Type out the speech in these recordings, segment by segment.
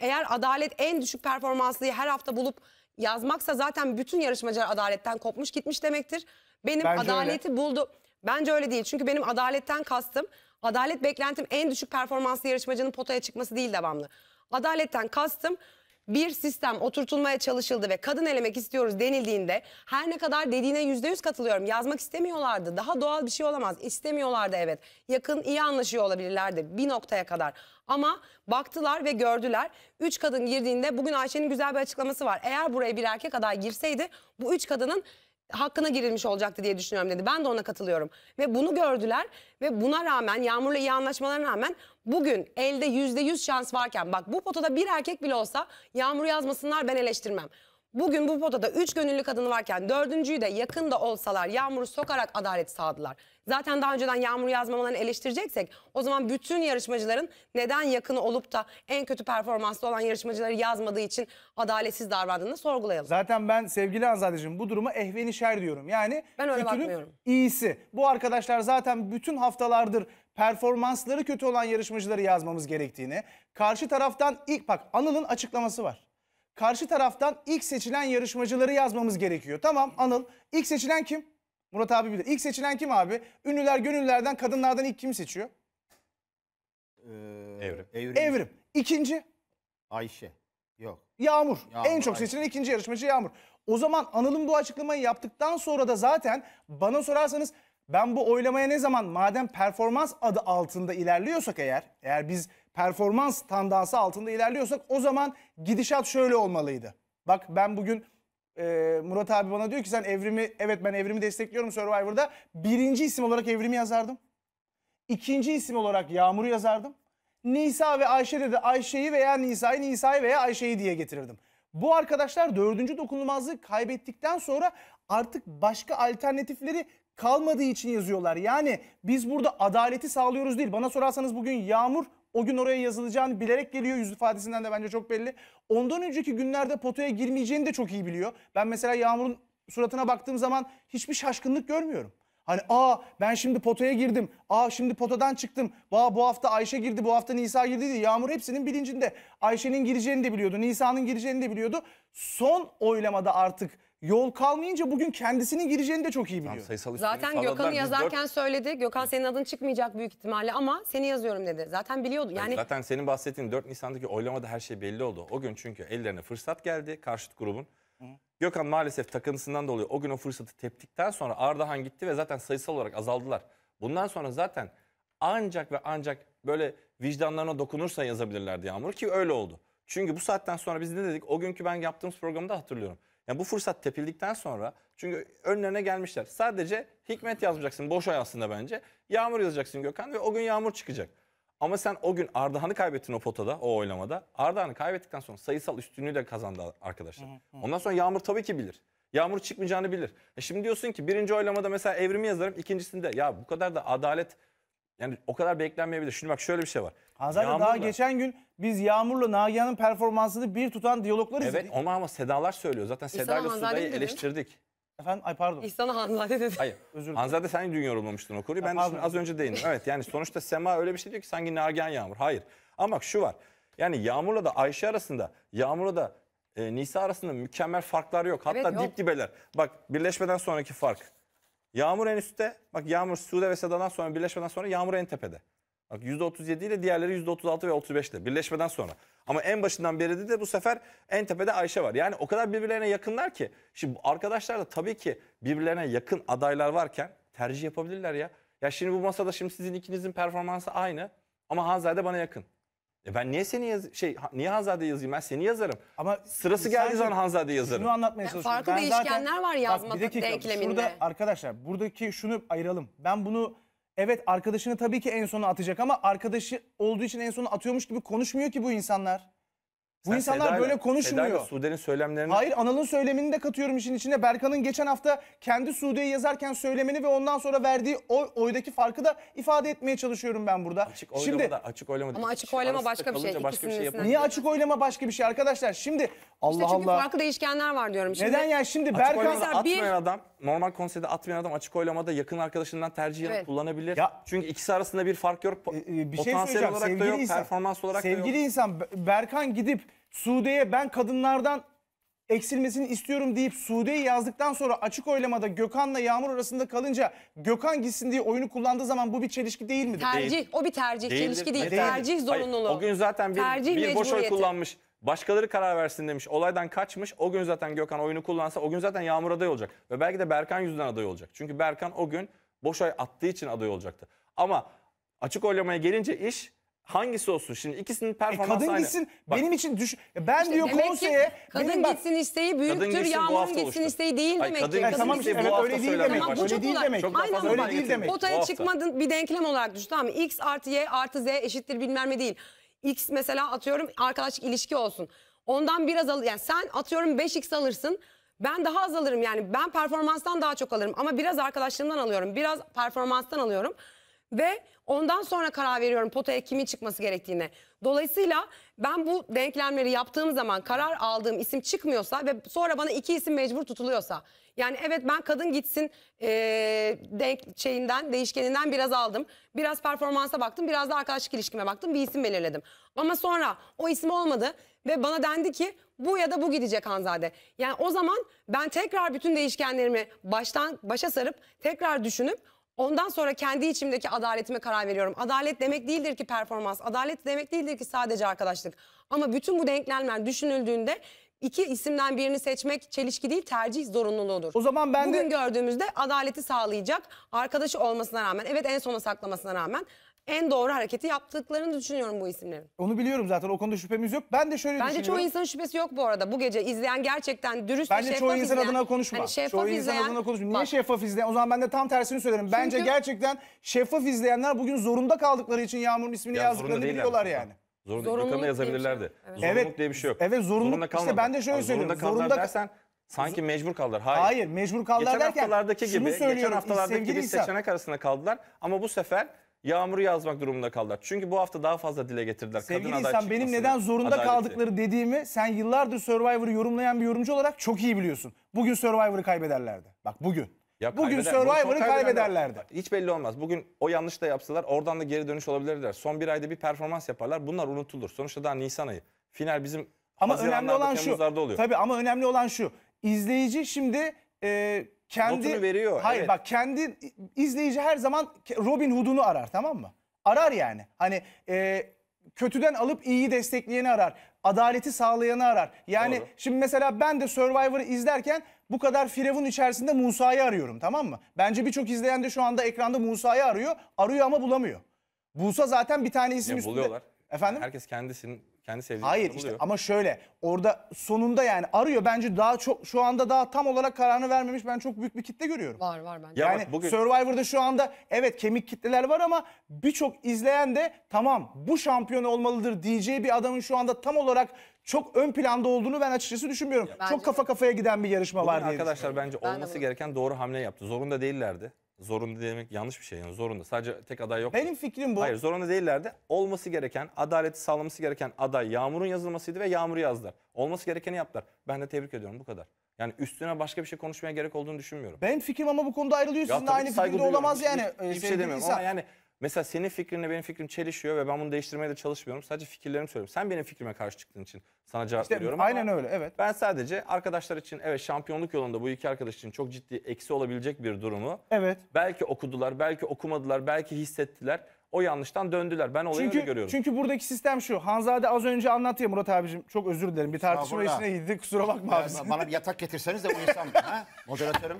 Eğer adalet en düşük performanslıyı her hafta bulup yazmaksa zaten bütün yarışmacılar adaletten kopmuş gitmiş demektir. Benim Bence adaleti öyle. buldu. Bence öyle değil. Çünkü benim adaletten kastım adalet beklentim en düşük performanslı yarışmacının potaya çıkması değil devamlı. Adaletten kastım bir sistem oturtulmaya çalışıldı ve kadın elemek istiyoruz denildiğinde her ne kadar dediğine yüzde yüz katılıyorum. Yazmak istemiyorlardı. Daha doğal bir şey olamaz. İstemiyorlardı evet. Yakın iyi anlaşıyor olabilirlerdi bir noktaya kadar. Ama baktılar ve gördüler. Üç kadın girdiğinde bugün Ayşe'nin güzel bir açıklaması var. Eğer buraya bir erkek aday girseydi bu üç kadının hakkına girilmiş olacaktı diye düşünüyorum dedi. Ben de ona katılıyorum. Ve bunu gördüler ve buna rağmen Yağmur'la iyi anlaşmalarına rağmen bugün elde yüzde yüz şans varken bak bu potada bir erkek bile olsa Yağmur yazmasınlar ben eleştirmem. Bugün bu potada 3 gönüllü kadın varken dördüncüyü de yakında olsalar Yağmur'u sokarak adalet sağladılar. Zaten daha önceden Yağmur yazmamalarını eleştireceksek o zaman bütün yarışmacıların neden yakını olup da en kötü performanslı olan yarışmacıları yazmadığı için adaletsiz davrandığını sorgulayalım. Zaten ben sevgili Azadeciğim bu duruma ehvenişer diyorum. Yani ben öyle bakmıyorum. iyisi. Bu arkadaşlar zaten bütün haftalardır performansları kötü olan yarışmacıları yazmamız gerektiğini, karşı taraftan ilk bak Anıl'ın açıklaması var karşı taraftan ilk seçilen yarışmacıları yazmamız gerekiyor. Tamam Anıl. İlk seçilen kim? Murat abi bilir. İlk seçilen kim abi? Ünlüler gönüllerden kadınlardan ilk kim seçiyor? Ee, Evrim. Evrim. Evrim. İkinci Ayşe. Yok. Yağmur. Yağmur, en çok seçilen ikinci yarışmacı Yağmur. O zaman Anıl'ın bu açıklamayı yaptıktan sonra da zaten bana sorarsanız ben bu oylamaya ne zaman madem performans adı altında ilerliyorsak eğer, eğer biz performans tandansı altında ilerliyorsak o zaman gidişat şöyle olmalıydı. Bak ben bugün e, Murat abi bana diyor ki sen evrimi evet ben evrimi destekliyorum Survivor'da. Birinci isim olarak evrimi yazardım. İkinci isim olarak Yağmur'u yazardım. Nisa ve Ayşe dedi Ayşe'yi veya Nisa'yı Nisa'yı veya Ayşe'yi diye getirirdim. Bu arkadaşlar dördüncü dokunulmazlığı kaybettikten sonra artık başka alternatifleri kalmadığı için yazıyorlar. Yani biz burada adaleti sağlıyoruz değil. Bana sorarsanız bugün Yağmur o gün oraya yazılacağını bilerek geliyor. Yüz ifadesinden de bence çok belli. Ondan önceki günlerde potoya girmeyeceğini de çok iyi biliyor. Ben mesela Yağmur'un suratına baktığım zaman hiçbir şaşkınlık görmüyorum. Hani aa ben şimdi potoya girdim. Aa şimdi potadan çıktım. Aa, bu hafta Ayşe girdi, bu hafta Nisa girdi diye. Yağmur hepsinin bilincinde. Ayşe'nin gireceğini de biliyordu. Nisa'nın gireceğini de biliyordu. Son oylamada artık yol kalmayınca bugün kendisini gireceğini de çok iyi biliyor. Sayısal Zaten Gökhan'ı yazarken söyledi. Gökhan senin adın çıkmayacak büyük ihtimalle ama seni yazıyorum dedi. Zaten biliyordu. Yani Zaten senin bahsettiğin 4 Nisan'daki oylamada her şey belli oldu. O gün çünkü ellerine fırsat geldi karşıt grubun. Gökhan maalesef takıntısından dolayı o gün o fırsatı teptikten sonra Ardahan gitti ve zaten sayısal olarak azaldılar. Bundan sonra zaten ancak ve ancak böyle vicdanlarına dokunursa yazabilirlerdi Yağmur ki öyle oldu. Çünkü bu saatten sonra biz ne dedik? O günkü ben yaptığımız programda hatırlıyorum. Yani bu fırsat tepildikten sonra çünkü önlerine gelmişler. Sadece Hikmet yazmayacaksın. Boş ay aslında bence. Yağmur yazacaksın Gökhan ve o gün Yağmur çıkacak. Ama sen o gün Ardahan'ı kaybettin o potada, o oylamada. Ardahan'ı kaybettikten sonra sayısal üstünlüğü de kazandı arkadaşlar. Hı hı. Ondan sonra Yağmur tabii ki bilir. Yağmur çıkmayacağını bilir. E şimdi diyorsun ki birinci oylamada mesela evrimi yazarım, ikincisinde ya bu kadar da adalet yani o kadar beklenmeyebilir. Şimdi bak şöyle bir şey var. Ha zaten Yağmurla- daha geçen gün biz Yağmur'la Nagihan'ın performansını bir tutan diyalogları Evet izledik. onu ama Sedalar söylüyor. Zaten Seda'yla Hanzade Suda'yı eleştirdik. Efendim ay pardon. İhsan'a Hanzade dedi. Hayır. Özür dilerim. Hanzade sen dün yorumlamıştın o konuyu. Ben de az önce değindim. Evet yani sonuçta Sema öyle bir şey diyor ki sanki Nagihan Yağmur. Hayır. Ama şu var. Yani Yağmur'la da Ayşe arasında, Yağmur'la da e, Nisa arasında mükemmel farklar yok. Hatta Evet, yok. dip dibeler. Bak birleşmeden sonraki fark. Yağmur en üstte. Bak Yağmur Sude ve Seda'dan sonra birleşmeden sonra Yağmur en tepede. Bak %37 ile diğerleri %36 ve 35 ile birleşmeden sonra. Ama en başından beri de bu sefer en tepede Ayşe var. Yani o kadar birbirlerine yakınlar ki. Şimdi arkadaşlar da tabii ki birbirlerine yakın adaylar varken tercih yapabilirler ya. Ya şimdi bu masada şimdi sizin ikinizin performansı aynı ama Hanzade bana yakın. E ben niye seni yaz şey niye Hanzade yazayım ben seni yazarım. Ama Sırası geldiği zaman Hanzade yazarım. Şunu anlatmaya çalışıyorum. farklı değişkenler var yazma Bak, bir dakika, ekleminde. arkadaşlar buradaki şunu ayıralım. Ben bunu evet arkadaşını tabii ki en sona atacak ama arkadaşı olduğu için en sona atıyormuş gibi konuşmuyor ki bu insanlar. Bu Sen insanlar Seda'yla- böyle konuşmuyor. Sude'nin söylemlerini Hayır Anıl'ın söylemini de katıyorum işin içine. Berkan'ın geçen hafta kendi Sude'yi yazarken söylemini ve ondan sonra verdiği oy, oydaki farkı da ifade etmeye çalışıyorum ben burada. açık oylama Şimdi da açık oylama. da- Ama açık oylama başka bir şey, başka bir şey niye açık oylama başka bir şey arkadaşlar? Şimdi Allah işte çünkü Allah. farklı değişkenler var diyorum şimdi. Neden ya şimdi Açık Berkan oylamada Mesela bir- adam, normal konserde atmayan adam açık oylamada yakın arkadaşından tercih Evet. kullanabilir. Ya- Çünkü ikisi arasında bir fark yok. Po- e, Ee, bir şey söyleyeceğim. olarak da Sevgili yok, insan, performans olarak sevgili da yok. insan Berkan gidip Sude'ye ben kadınlardan eksilmesini istiyorum deyip Sude'yi yazdıktan sonra açık oylamada Gökhan'la Yağmur arasında kalınca Gökhan gitsin diye oyunu kullandığı zaman bu bir çelişki değil mi? Tercih. O bir tercih. Değildir. Çelişki değil. Değildir. Tercih zorunluluğu. Hayır, o gün zaten bir, tercih bir boş oy kullanmış. Başkaları karar versin demiş. Olaydan kaçmış. O gün zaten Gökhan oyunu kullansa o gün zaten Yağmur aday olacak. Ve belki de Berkan yüzünden aday olacak. Çünkü Berkan o gün boş oy attığı için aday olacaktı. Ama açık oylamaya gelince iş Hangisi olsun? Şimdi ikisinin e, performansı kadın aynı. gitsin Bak, benim için düş ben İşte diyor demek konseye kadın benim bak gitsin isteği Kadın büyüktür, gitsin bu gitsin oluştu. isteği değil Ay, demek kadın ki. gitsin, E, tamam işte, bu hafta öyle değil demek. Tamam, bu Öyle çok değil kolay. demek. Çok Aynen Öyle değil demek. Potaya çıkmadın bir denklem olarak düşün tamam X artı Y artı Z eşittir bilmem ne değil. X mesela atıyorum arkadaşlık ilişki olsun. Ondan biraz al yani sen atıyorum 5X alırsın. Ben daha az alırım yani ben performanstan daha çok alırım ama biraz arkadaşlığımdan alıyorum. Biraz performanstan alıyorum. Ve Ondan sonra karar veriyorum potaya kimin çıkması gerektiğine. Dolayısıyla ben bu denklemleri yaptığım zaman karar aldığım isim çıkmıyorsa ve sonra bana iki isim mecbur tutuluyorsa yani evet ben kadın gitsin e, denk şeyinden değişkeninden biraz aldım. Biraz performansa baktım biraz da arkadaşlık ilişkime baktım bir isim belirledim. Ama sonra o isim olmadı ve bana dendi ki bu ya da bu gidecek Hanzade. Yani o zaman ben tekrar bütün değişkenlerimi baştan başa sarıp tekrar düşünüp Ondan sonra kendi içimdeki adaletime karar veriyorum. Adalet demek değildir ki performans. Adalet demek değildir ki sadece arkadaşlık. Ama bütün bu denklemler düşünüldüğünde iki isimden birini seçmek çelişki değil tercih zorunluluğudur. O zaman ben Bugün de... gördüğümüzde adaleti sağlayacak arkadaşı olmasına rağmen evet en sona saklamasına rağmen en doğru hareketi yaptıklarını düşünüyorum bu isimlerin. Onu biliyorum zaten o konuda şüphemiz yok. Ben de şöyle Bence düşünüyorum. Bence çoğu insanın şüphesi yok bu arada. Bu gece izleyen gerçekten dürüst Bence şeffaf çoğu insan izleyen, adına konuşma. Hani şeffaf çoğu izleyen, adına konuşma. Niye Bak. şeffaf izleyen? O zaman ben de tam tersini söylerim. Çünkü... Bence gerçekten şeffaf izleyenler bugün zorunda kaldıkları için Yağmur'un ismini ya yazdıklarını biliyorlar yani. yani. Zorunlu Zorunluluk diye bir şey yazabilirlerdi. yok. Evet. Zorunluluk Evet. diye bir şey yok. Evet, zorunluluk. İşte ben de şöyle Ama söylüyorum. Zorunda kaldılar Zorunda ka- dersen sanki mecbur kaldılar. Hayır. Hayır mecbur kaldılar geçen derken haftalardaki şunu gibi, geçen haftalardaki gibi seçenek arasında kaldılar. Ama bu sefer Yağmur'u yazmak durumunda kaldılar. Çünkü bu hafta daha fazla dile getirdiler. Sevgili aday insan benim neden zorunda adaleti. kaldıkları dediğimi sen yıllardır Survivor'ı yorumlayan bir yorumcu olarak çok iyi biliyorsun. Bugün Survivor'ı kaybederlerdi. Bak bugün. Ya Bugün kaybeder- Survivor'ı Bugün kaybederlerdi. Hiç belli olmaz. Bugün o yanlış da yapsalar oradan da geri dönüş olabilirler. Son bir ayda bir performans yaparlar. Bunlar unutulur. Sonuçta daha Nisan ayı. Final bizim Ama önemli olan şu. Temmuzlarda oluyor. Tabii ama önemli olan şu. İzleyici şimdi e, kendi Notunu veriyor, Hayır evet. bak kendi izleyici her zaman Robin Hood'unu arar tamam mı? Arar yani. Hani e, kötüden alıp iyiyi destekleyeni arar. Adaleti sağlayanı arar. Yani Doğru. şimdi mesela ben de Survivor'ı izlerken bu kadar firavun içerisinde Musa'yı arıyorum tamam mı? Bence birçok izleyen de şu anda ekranda Musa'yı arıyor. Arıyor ama bulamıyor. Bulsa zaten bir tane isim ya, üstünde. Buluyorlar. Efendim? Herkes kendisinin kendi sevdiği Hayır işte ama şöyle orada sonunda yani arıyor bence daha çok şu anda daha tam olarak kararını vermemiş ben çok büyük bir kitle görüyorum. Var var bence. Yani bak bugün- Survivor'da şu anda evet kemik kitleler var ama birçok izleyen de tamam bu şampiyon olmalıdır diyeceği bir adamın şu anda tam olarak çok ön planda olduğunu ben açıkçası düşünmüyorum. Bence çok kafa kafaya giden bir yarışma Bugün var diye arkadaşlar bence Ben olması gereken doğru hamle yaptı. Zorunda değillerdi. Zorunda demek yanlış bir şey yani zorunda. Sadece tek aday yok. Benim fikrim bu. Hayır zorunda değillerdi. Olması gereken, adaleti sağlaması gereken aday Yağmur'un yazılmasıydı ve Yağmur'u yazdılar. Olması gerekeni yaptılar. Ben de tebrik ediyorum bu kadar. Yani üstüne başka bir şey konuşmaya gerek olduğunu düşünmüyorum. Benim fikrim ama bu konuda ayrılıyorsunuz. aynı fikirde olamaz yani. hiç- ee, Hiçbir şey demiyorum İsa. ama yani Mesela senin fikrinle benim fikrim çelişiyor ve ben bunu değiştirmeye de çalışmıyorum. Sadece fikirlerimi söylüyorum. Sen benim fikrime karşı çıktığın için sana cevap İşte veriyorum. aynen ama öyle, evet. Ben sadece arkadaşlar için evet şampiyonluk yolunda bu iki arkadaş için çok ciddi eksi olabilecek bir durumu. Evet. Belki okudular, belki okumadılar, belki hissettiler. O yanlıştan döndüler. Ben olayı öyle Çünkü görüyorum. çünkü buradaki sistem şu. Hanzade az önce anlattı ya Murat abicim. Çok özür dilerim. Bir tartışma Estağfurullah. içine Kusura bakma abi. Bana bir yatak getirseniz de uyusam. ha? Moderatörüm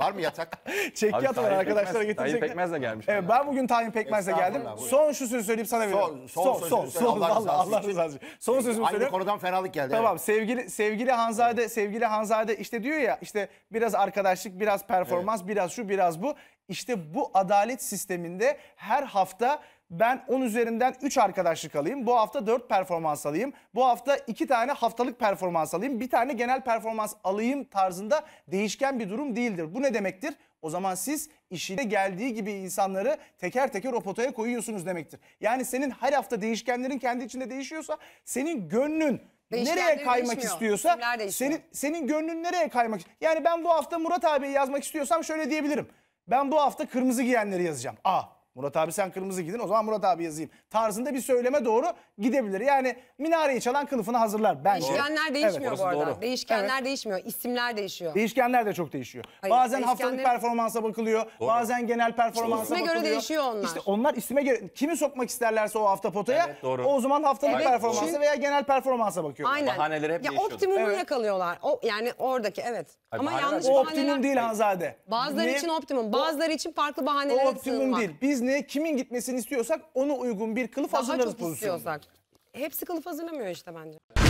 Var mı yatak? Çekyat var arkadaşlar getirecek. Tayyip Pekmez gelmiş. Evet, ben bugün Tayin Pekmez'le geldim. Son şu sözü söyleyip sana veriyorum. Son, son, son, son, Allah rızası için. Son sözümü söyleyeyim. Aynı konudan fenalık geldi. Tamam, sevgili sevgili Hanzade, sevgili Hanzade işte diyor ya işte biraz arkadaşlık, biraz performans, biraz şu, biraz bu. İşte bu adalet sisteminde her hafta ben 10 üzerinden 3 arkadaşlık alayım. Bu hafta 4 performans alayım. Bu hafta 2 tane haftalık performans alayım. Bir tane genel performans alayım tarzında değişken bir durum değildir. Bu ne demektir? O zaman siz işine geldiği gibi insanları teker teker o potaya koyuyorsunuz demektir. Yani senin her hafta değişkenlerin kendi içinde değişiyorsa senin gönlün nereye kaymak değişmiyor. istiyorsa senin senin gönlün nereye kaymak Yani ben bu hafta Murat abiyi yazmak istiyorsam şöyle diyebilirim. Ben bu hafta kırmızı giyenleri yazacağım. A. Murat abi sen kırmızı gidin o zaman Murat abi yazayım. Tarzında bir söyleme doğru gidebilir. Yani minareyi çalan kılıfını hazırlar bence. Değişkenler değişmiyor evet, bu arada. Doğru. Değişkenler evet. değişmiyor. İsimler değişiyor. Değişkenler de çok değişiyor. Hayır, bazen değişkenler... haftalık performansa bakılıyor. Doğru. Bazen genel performansa işte bakılıyor. göre değişiyor onlar. İşte onlar isime göre kimi sokmak isterlerse o hafta potaya evet, doğru. o zaman haftalık evet, performansa çünkü... veya genel performansa bakıyorlar. Aynen. Bahaneler hep ya değişiyor. Optimumunu evet. yakalıyorlar. O, yani oradaki evet. Hayır, Ama yanlış bahaneler. O optimum değil Hanzade. Bazıları ne? için optimum. Bazıları için farklı bahanelere sığınmak. O optimum değil. Biz ne kimin gitmesini istiyorsak ona uygun bir kılıf Daha hazırlarız çok istiyorsak. Hepsi kılıf hazırlamıyor işte bence.